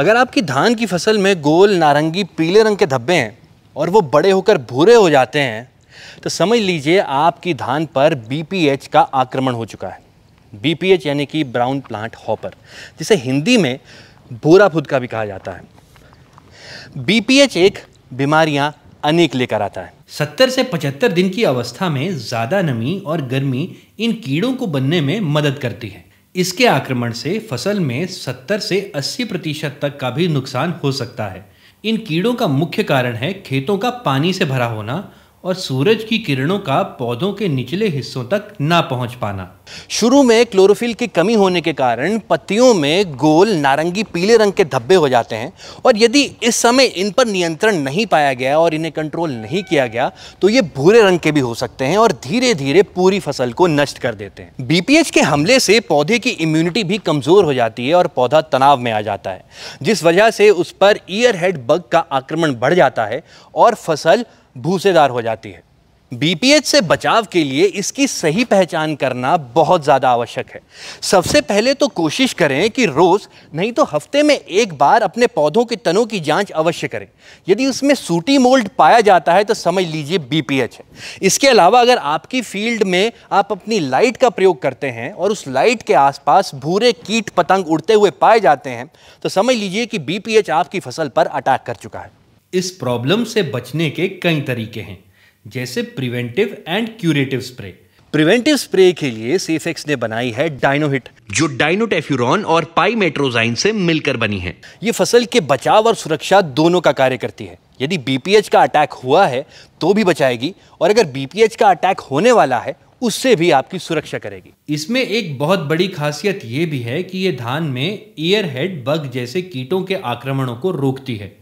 अगर आपकी धान की फसल में गोल नारंगी पीले रंग के धब्बे हैं और वो बड़े होकर भूरे हो जाते हैं तो समझ लीजिए आपकी धान पर बीपीएच का आक्रमण हो चुका है बीपीएच यानी कि ब्राउन प्लांट हॉपर जिसे हिंदी में भूरा फुद का भी कहा जाता है बीपीएच एक बीमारियां अनेक लेकर आता है सत्तर से पचहत्तर दिन की अवस्था में ज़्यादा नमी और गर्मी इन कीड़ों को बनने में मदद करती है इसके आक्रमण से फसल में 70 से 80 प्रतिशत तक का भी नुकसान हो सकता है इन कीड़ों का मुख्य कारण है खेतों का पानी से भरा होना और सूरज की किरणों का पौधों के निचले हिस्सों तक ना पहुंच पाना शुरू में क्लोरोफिल की कमी होने के कारण पत्तियों में गोल नारंगी पीले रंग के धब्बे हो जाते हैं और यदि इस समय इन पर नियंत्रण नहीं पाया गया और इन्हें कंट्रोल नहीं किया गया तो ये भूरे रंग के भी हो सकते हैं और धीरे धीरे पूरी फसल को नष्ट कर देते हैं बीपीएच के हमले से पौधे की इम्यूनिटी भी कमज़ोर हो जाती है और पौधा तनाव में आ जाता है जिस वजह से उस पर ईयर हेड बग का आक्रमण बढ़ जाता है और फसल भूसेदार हो जाती है बीपीएच से बचाव के लिए इसकी सही पहचान करना बहुत ज़्यादा आवश्यक है सबसे पहले तो कोशिश करें कि रोज़ नहीं तो हफ्ते में एक बार अपने पौधों के तनों की जांच अवश्य करें यदि उसमें सूटी मोल्ड पाया जाता है तो समझ लीजिए बीपीएच है इसके अलावा अगर आपकी फील्ड में आप अपनी लाइट का प्रयोग करते हैं और उस लाइट के आसपास भूरे कीट पतंग उड़ते हुए पाए जाते हैं तो समझ लीजिए कि बी आपकी फसल पर अटैक कर चुका है इस प्रॉब्लम से बचने के कई तरीके हैं जैसे preventive and curative spray preventive spray के लिए सेफेक्स ने बनाई है डायनोहिट जो डायनोटेफ्यूरॉन और पाइमेट्रोजाइन से मिलकर बनी है ये फसल के बचाव और सुरक्षा दोनों का कार्य करती है यदि बीपीएच का अटैक हुआ है तो भी बचाएगी और अगर बीपीएच का अटैक होने वाला है उससे भी आपकी सुरक्षा करेगी इसमें एक बहुत बड़ी खासियत ये भी है कि ये धान में ईयर हेड बग जैसे कीटों के आक्रमणों को रोकती है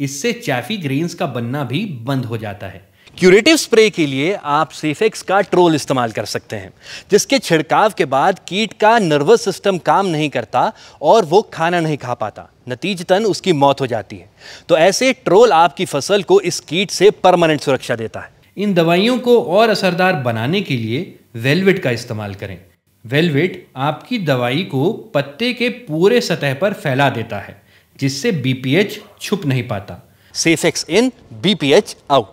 इससे चैफी ग्रेन्स का बनना भी बंद हो जाता है क्यूरेटिव स्प्रे के लिए आप सेफेक्स का ट्रोल इस्तेमाल कर सकते हैं जिसके छिड़काव के बाद कीट का नर्वस सिस्टम काम नहीं करता और वो खाना नहीं खा पाता नतीजतन उसकी मौत हो जाती है तो ऐसे ट्रोल आपकी फसल को इस कीट से परमानेंट सुरक्षा देता है इन दवाइयों को और असरदार बनाने के लिए वेलवेट का इस्तेमाल करें वेलवेट आपकी दवाई को पत्ते के पूरे सतह पर फैला देता है जिससे बीपीएच छुप नहीं पाता Safex in BPH out